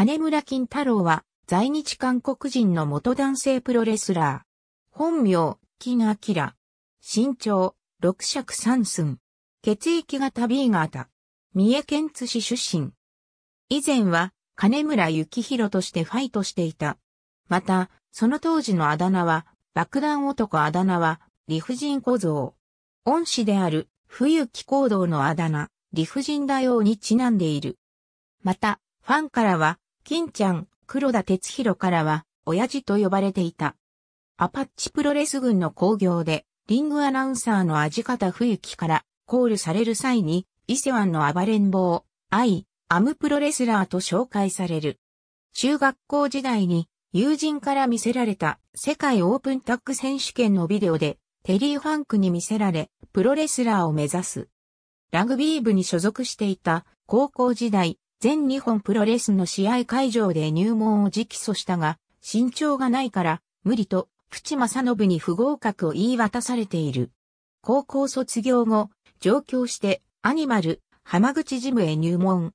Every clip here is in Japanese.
金村金太郎は、在日韓国人の元男性プロレスラー。本名、金明。身長、六尺三寸。血液型 B 型。三重県津市出身。以前は、金村幸宏としてファイトしていた。また、その当時のあだ名は、爆弾男あだ名は、理不尽小僧。恩師である、冬木行動のあだ名、理不尽大王にちなんでいる。また、ファンからは、金ちゃん、黒田哲弘からは、親父と呼ばれていた。アパッチプロレス軍の興行で、リングアナウンサーの味方冬樹からコールされる際に、伊勢湾の暴れん坊、愛、アムプロレスラーと紹介される。中学校時代に友人から見せられた世界オープンタッグ選手権のビデオでテリー・ファンクに見せられプロレスラーを目指す。ラグビー部に所属していた高校時代全日本プロレスの試合会場で入門を直訴したが、身長がないから、無理と、プチ正信に不合格を言い渡されている。高校卒業後、上京して、アニマル、浜口ジムへ入門。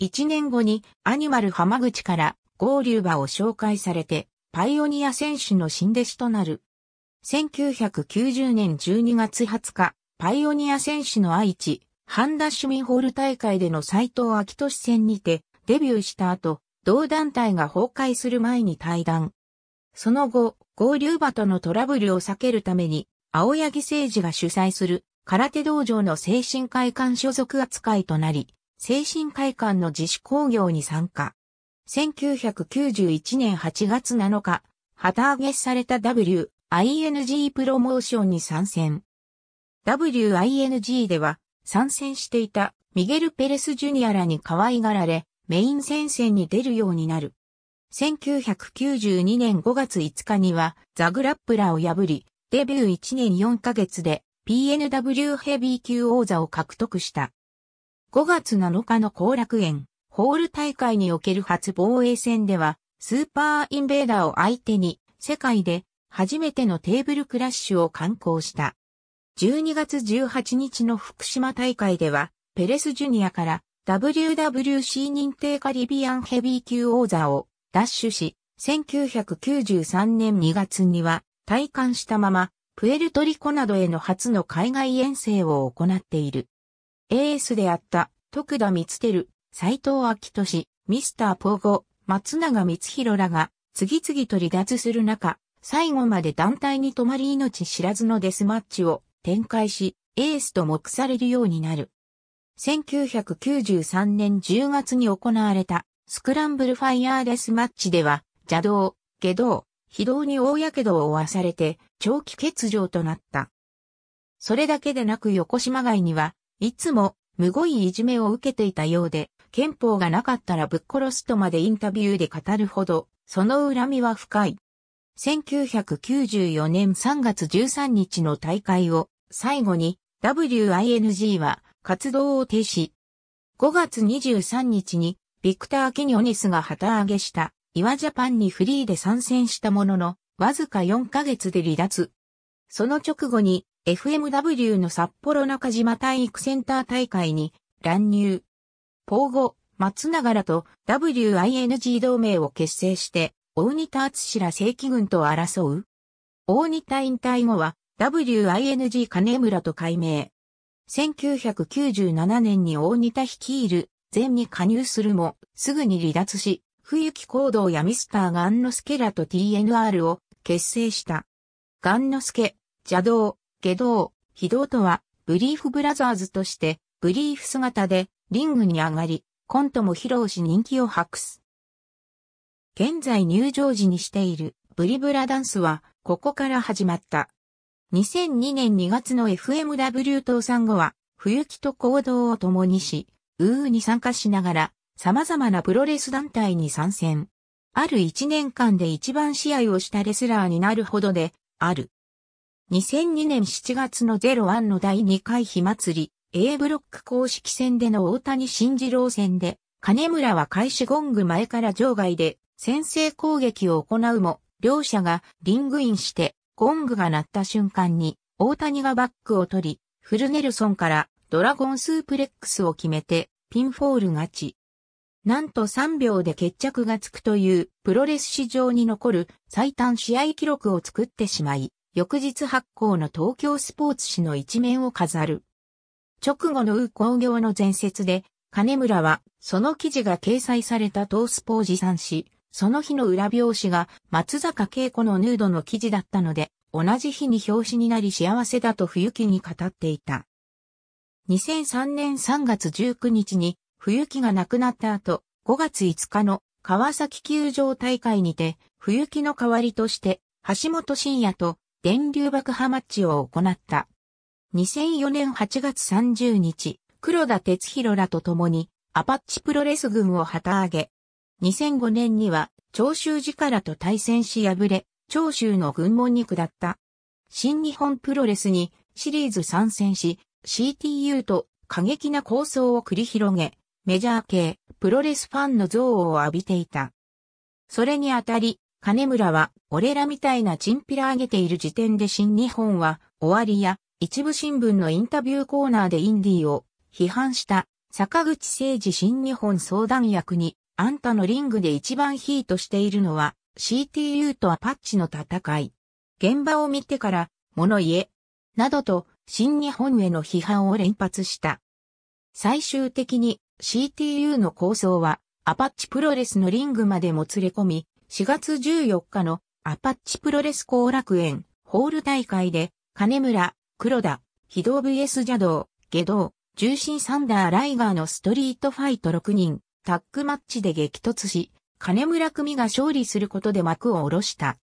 一年後に、アニマル浜口から、合流場を紹介されて、パイオニア選手の新弟子となる。1990年12月20日、パイオニア選手の愛知、ハンダ市民ホール大会での斎藤昭俊戦にてデビューした後、同団体が崩壊する前に退団。その後、合流馬とのトラブルを避けるために、青柳政治が主催する空手道場の精神会館所属扱いとなり、精神会館の自主工業に参加。1991年8月7日、旗揚げされた W、ING プロモーションに参戦。WING では、参戦していたミゲル・ペレス・ジュニアらに可愛がられ、メイン戦線に出るようになる。1992年5月5日にはザグラップラを破り、デビュー1年4ヶ月で PNW ヘビー級王座を獲得した。5月7日の後楽園、ホール大会における初防衛戦では、スーパーインベーダーを相手に、世界で初めてのテーブルクラッシュを観光した。12月18日の福島大会では、ペレスジュニアから WWC 認定カリビアンヘビー級王座を奪取し、1993年2月には退官したまま、プエルトリコなどへの初の海外遠征を行っている。エースであった徳田光輝、斎藤明俊、ミスターポーゴ、松永光弘らが次々と離脱する中、最後まで団体に止まり命知らずのデスマッチを展開し、エースと目されるようになる。1993年10月に行われたスクランブルファイヤーレスマッチでは、邪道、下道、非道に大火傷を負わされて、長期欠場となった。それだけでなく横島街には、いつも、むごいいじめを受けていたようで、憲法がなかったらぶっ殺すとまでインタビューで語るほど、その恨みは深い。1994年3月13日の大会を最後に WING は活動を停止。5月23日にビクター・ケニオネスが旗揚げした岩ジャパンにフリーで参戦したものの、わずか4ヶ月で離脱。その直後に FMW の札幌中島体育センター大会に乱入。ポーゴ、松永らと WING 同盟を結成して、大仁田敦ら正規軍と争う。大仁田引退後は WING 金村と改名。1997年に大仁田率いる、全に加入するも、すぐに離脱し、冬木行動やミスターガンノスケらと TNR を結成した。ガンノスケ、邪道、下道、非道とは、ブリーフブラザーズとして、ブリーフ姿で、リングに上がり、コントも披露し人気を博す。現在入場時にしている、ブリブラダンスは、ここから始まった。2002年2月の FMW 倒産後は、冬木と行動を共にし、ウーに参加しながら、様々なプロレス団体に参戦。ある1年間で一番試合をしたレスラーになるほどで、ある。2002年7月の01の第2回火祭り、A ブロック公式戦での大谷慎次郎戦で、金村は開始ゴング前から場外で先制攻撃を行うも、両者がリングインしてゴングが鳴った瞬間に、大谷がバックを取り、フルネルソンからドラゴンスープレックスを決めて、ピンフォール勝ち。なんと3秒で決着がつくという、プロレス史上に残る最短試合記録を作ってしまい、翌日発行の東京スポーツ紙の一面を飾る。直後のウー工業の前説で、金村は、その記事が掲載された東スポー持参し、その日の裏表紙が松坂慶子のヌードの記事だったので、同じ日に表紙になり幸せだと冬木に語っていた。2003年3月19日に冬木が亡くなった後、5月5日の川崎球場大会にて、冬木の代わりとして橋本真也と電流爆破マッチを行った。2004年8月30日、黒田哲弘らと共にアパッチプロレス軍を旗揚げ、2005年には長州寺からと対戦し敗れ、長州の軍門に下った。新日本プロレスにシリーズ参戦し、CTU と過激な構想を繰り広げ、メジャー系プロレスファンの憎悪を浴びていた。それにあたり、金村は、俺らみたいなチンピラ上げている時点で新日本は、終わりや、一部新聞のインタビューコーナーでインディーを批判した、坂口誠二新日本相談役にあんたのリングで一番ヒートしているのは CTU とアパッチの戦い。現場を見てから物言え。などと新日本への批判を連発した。最終的に CTU の構想はアパッチプロレスのリングまでもつれ込み、4月14日のアパッチプロレス後楽園ホール大会で金村、黒田、非道 VS 邪道、下道、重心サンダーライガーのストリートファイト6人タッグマッチで激突し、金村組が勝利することで幕を下ろした。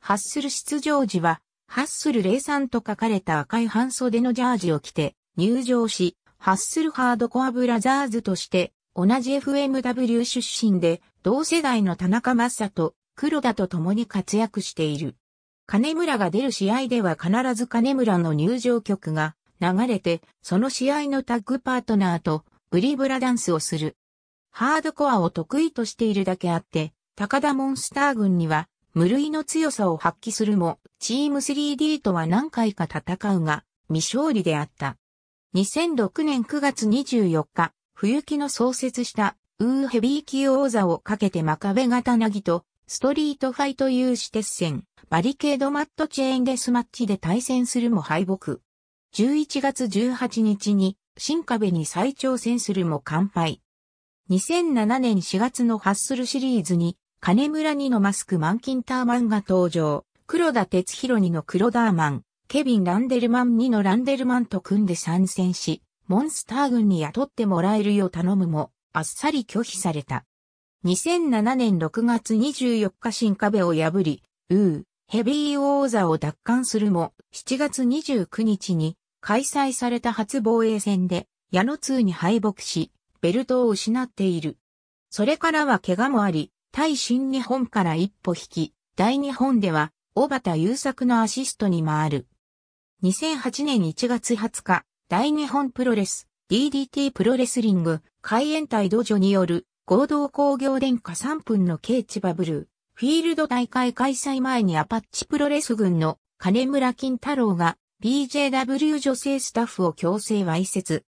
ハッスル出場時は、ハッスル03と書かれた赤い半袖のジャージを着て入場し、ハッスルハードコアブラザーズとして同じ FMW 出身で同世代の田中正と黒田と共に活躍している。金村が出る試合では必ず金村の入場曲が流れて、その試合のタッグパートナーとブリブラダンスをする。ハードコアを得意としているだけあって、高田モンスター軍には無類の強さを発揮するも、チーム 3D とは何回か戦うが、未勝利であった。2006年9月24日、冬木の創設したウーヘビー級王座をかけて真壁型なぎと、ストリートファイト有志鉄線、バリケードマットチェーンデスマッチで対戦するも敗北。11月18日に、新壁に再挑戦するも完敗。2007年4月のハッスルシリーズに、金村2のマスクマンキンターマンが登場、黒田哲弘2の黒ダーマン、ケビン・ランデルマン2のランデルマンと組んで参戦し、モンスター軍に雇ってもらえるよう頼むも、あっさり拒否された。2007年6月24日新壁を破り、ウー、ヘビー王座を奪還するも、7月29日に開催された初防衛戦で、矢野通に敗北し、ベルトを失っている。それからは怪我もあり、対新日本から一歩引き、大日本では、小畑優作のアシストに回る。2008年1月20日、大日本プロレス、DDT プロレスリング、海援隊土女による合同工業殿下3分のケーチバブルー、フィールド大会開催前にアパッチプロレス軍の金村金太郎が BJW 女性スタッフを強制わいせつ、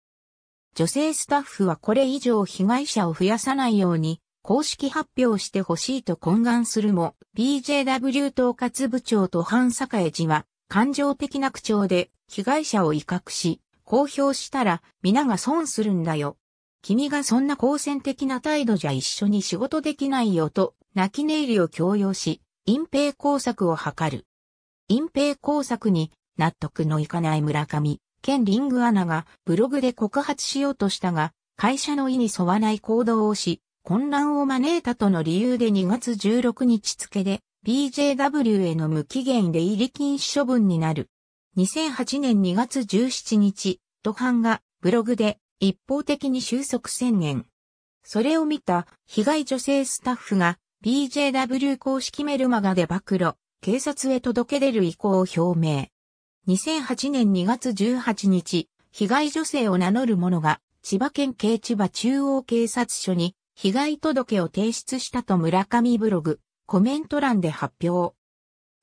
女性スタッフはこれ以上被害者を増やさないように、公式発表してほしいと懇願するも、BJW 統括部長と半栄寺は、感情的な口調で、被害者を威嚇し、公表したら、皆が損するんだよ。君がそんな好戦的な態度じゃ一緒に仕事できないよと、泣き寝入りを強要し、隠蔽工作を図る。隠蔽工作に納得のいかない村上。兼リングアナがブログで告発しようとしたが、会社の意に沿わない行動をし、混乱を招いたとの理由で2月16日付で BJW への無期限出入り禁止処分になる。2008年2月17日、土ンがブログで一方的に収束宣言。それを見た被害女性スタッフが BJW 公式メルマガで暴露、警察へ届け出る意向を表明。2008年2月18日、被害女性を名乗る者が、千葉県警千葉中央警察署に、被害届を提出したと村上ブログ、コメント欄で発表。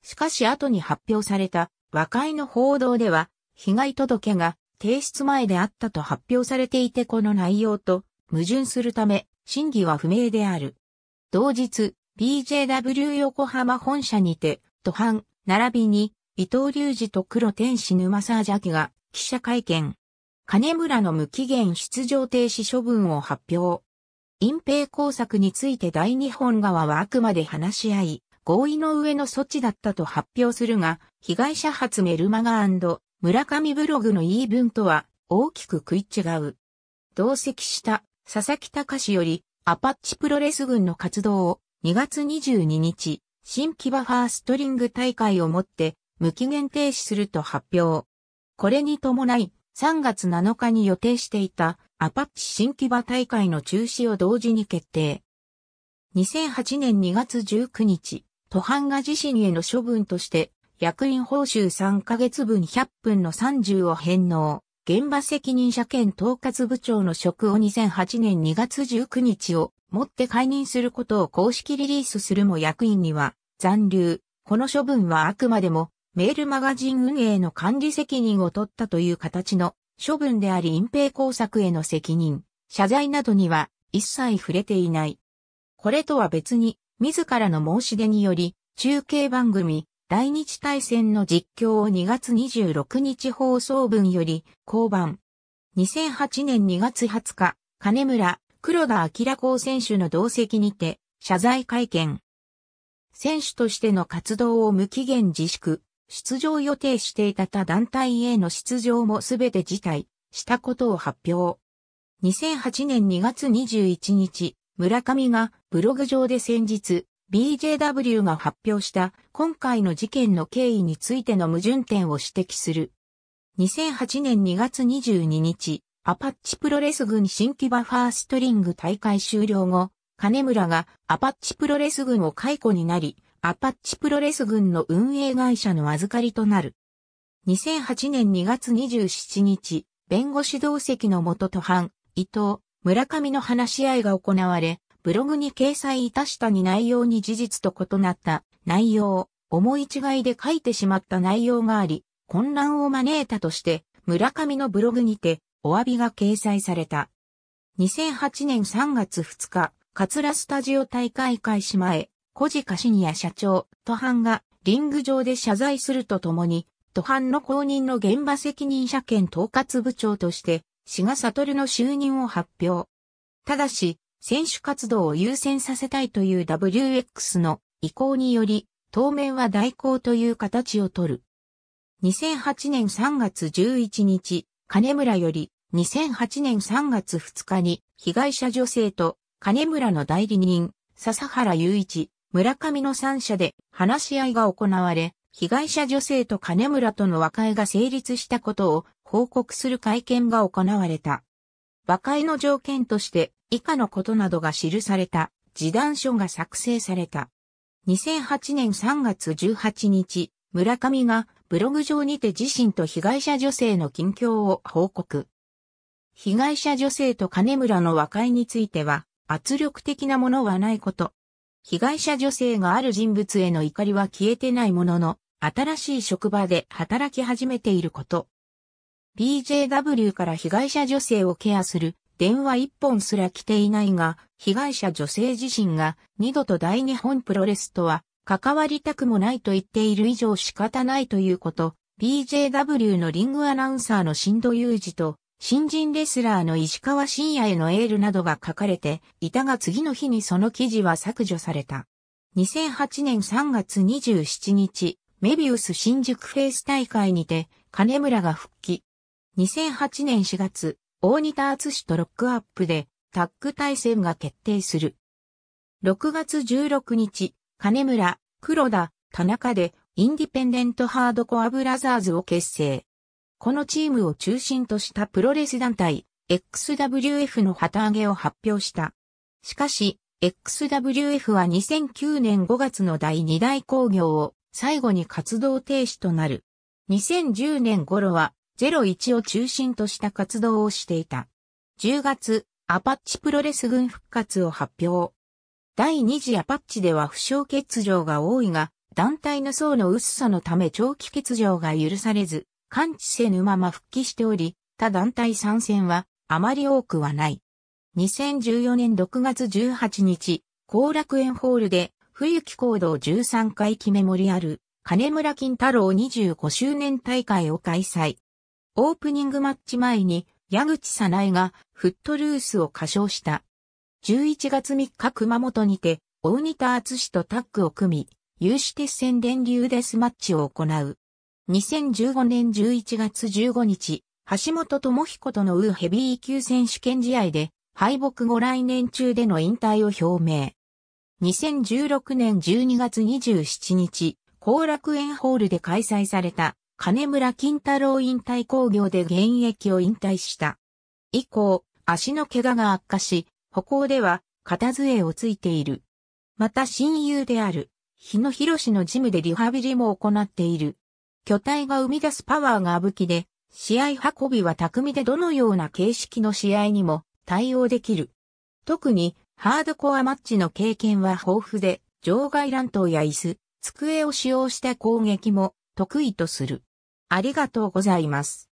しかし後に発表された和解の報道では、被害届が提出前であったと発表されていてこの内容と矛盾するため、真偽は不明である。同日、BJW 横浜本社にて、途半、並びに伊藤隆二と黒天使沼沢邪気が記者会見。金村の無期限出場停止処分を発表。隠蔽工作について大日本側はあくまで話し合い、合意の上の措置だったと発表するが、被害者発メルマガ村上ブログの言い分とは大きく食い違う。同席した佐々木隆よりアパッチプロレス軍の活動を2月22日、新規バファーストリング大会をもって無期限停止すると発表。これに伴い、3月7日に予定していたアパッチ新木場大会の中止を同時に決定。2008年2月19日、トハンガ自身への処分として、役員報酬3ヶ月分100分の30を返納。現場責任者兼統括部長の職を2008年2月19日をもって解任することを公式リリースするも役員には残留。この処分はあくまでもメールマガジン運営の管理責任を取ったという形の処分であり隠蔽工作への責任、謝罪などには一切触れていない。これとは別に、自らの申し出により、中継番組、大日大戦の実況を2月26日放送分より、降板。2008年2月20日、金村、黒田明子選手の同席にて、謝罪会見。選手としての活動を無期限自粛。出場予定していた他団体への出場もすべて辞退したことを発表。2008年2月21日、村上がブログ上で先日、BJW が発表した今回の事件の経緯についての矛盾点を指摘する。2008年2月22日、アパッチプロレス軍新規バファーストリング大会終了後、金村がアパッチプロレス軍を解雇になり、アパッチプロレス軍の運営会社の預かりとなる。2008年2月27日、弁護士同席の元都藩、伊藤、村上の話し合いが行われ、ブログに掲載いたしたに内容に事実と異なった内容思い違いで書いてしまった内容があり、混乱を招いたとして、村上のブログにてお詫びが掲載された。2008年3月2日、カツラスタジオ大会開始前、小鹿シニア社長、都藩がリング上で謝罪するとともに、都藩の公認の現場責任者兼統括部長として、志賀悟の就任を発表。ただし、選手活動を優先させたいという WX の意向により、当面は代行という形をとる。2008年3月11日、金村より、2008年3月2日に、被害者女性と金村の代理人、笹原雄一、村上の三者で話し合いが行われ、被害者女性と金村との和解が成立したことを報告する会見が行われた。和解の条件として以下のことなどが記された示談書が作成された。2008年3月18日、村上がブログ上にて自身と被害者女性の近況を報告。被害者女性と金村の和解については圧力的なものはないこと、被害者女性がある人物への怒りは消えてないものの、新しい職場で働き始めていること。BJW から被害者女性をケアする電話一本すら来ていないが、被害者女性自身が二度と大日本プロレスとは関わりたくもないと言っている以上仕方ないということ、BJW のリングアナウンサーの新度裕二と新人レスラーの石川真也へのエールなどが書かれていたが次の日にその記事は削除された。2008年3月27日、メビウス新宿フェイス大会にて金村が復帰。2008年4月、大仁田厚氏とロックアップでタッグ対戦が決定する。6月16日、金村、黒田、田中でインディペンデントハードコアブラザーズを結成。このチームを中心としたプロレス団体、XWF の旗揚げを発表した。しかし、XWF は2009年5月の第2大工業を最後に活動停止となる。2010年頃は01を中心とした活動をしていた。10月、アパッチプロレス軍復活を発表。第2次アパッチでは負傷欠場が多いが、団体の層の薄さのため長期欠場が許されず、完治せぬまま復帰しており、他団体参戦はあまり多くはない。2014年6月18日、後楽園ホールで、冬木行動13回記メモリアル、金村金太郎25周年大会を開催。オープニングマッチ前に、矢口さないがフットルースを歌唱した。11月3日熊本にて、大仁田厚とタッグを組み、有志鉄線電流デスマッチを行う。2015年11月15日、橋本智彦とのウーヘビー級選手権試合で、敗北後来年中での引退を表明。2016年12月27日、後楽園ホールで開催された、金村金太郎引退工業で現役を引退した。以降、足の怪我が悪化し、歩行では、片杖をついている。また親友である、日野博士のジムでリハビリも行っている。巨体が生み出すパワーが武器で、試合運びは巧みでどのような形式の試合にも対応できる。特に、ハードコアマッチの経験は豊富で、場外乱闘や椅子、机を使用した攻撃も得意とする。ありがとうございます。